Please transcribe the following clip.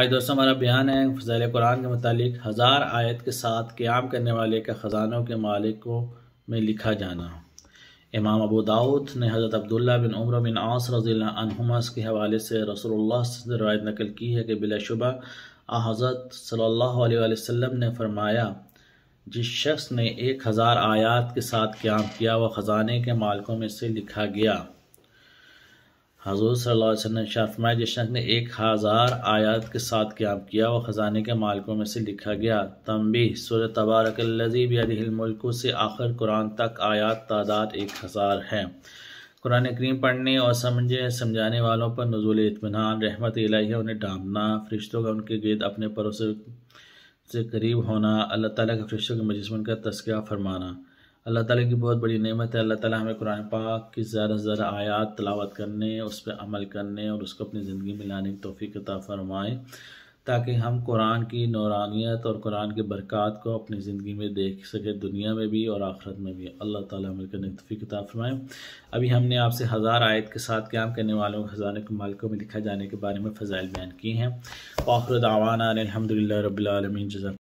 आज दोस्तों हमारा बयान है फजल कुरान के मतलब हज़ार आयत के साथ क़्याम करने वाले के ख़जानों के मालिकों में लिखा जाना इमाम अबू दाऊद ने हज़रत अब्दुल्ला बिन उम्र बिन आस रज़ीमस के हवाले से रसोल्ला से रवायत नकल की है कि बिलाशुबा हज़रत सल्ला वसम ने फरमाया जिस शख्स ने एक हज़ार आयात के साथ क़्याम किया वह ख़जाने के मालिकों में से लिखा गया हजूर सल्लल्लाहु अलैहि वसल्लम ने एक हज़ार आयात के साथ क्याम किया वह ख़जाने के मालिकों में से लिखा गया तम्बी सुर तबारक लजीब से आखिर कुरान तक आयात तादाद एक हज़ार है कुरान करीम पढ़ने और समझे समझाने वालों पर नजूल इतमान रहमत इलाही उन्हें डांबना फरिश्तों का उनके गिरद अपने परों से करीब होना अल्लाह ताली के फरिश्तों के मजस्मन का तस्करा फरमाना अल्लाह ताला की बहुत बड़ी नेमत है अल्लाह ताला हमें कुरान पाक की ज़्यादा से ज़्यादा आयात तलावत करने उस पर अमल करने और उसको अपनी ज़िंदगी में लाने की तोफ़ी कता फ़रमाएँ ताकि हम कुरान की नौरानियत और कुरान की बरक़ात को अपनी ज़िंदगी में देख सकें दुनिया में भी और आख़रत में भी अल्लाह ताला हमें करने तोफ़ी किता फरमाएँ अभी हमने आपसे हज़ार आयत के साथ क्याम करने वालों के हज़ार के मालिकों में लिखा जाने के बारे में फ़जाइल बयान किए हैं आखिर दावाना अलहमदिल्ला रबालमीन जजा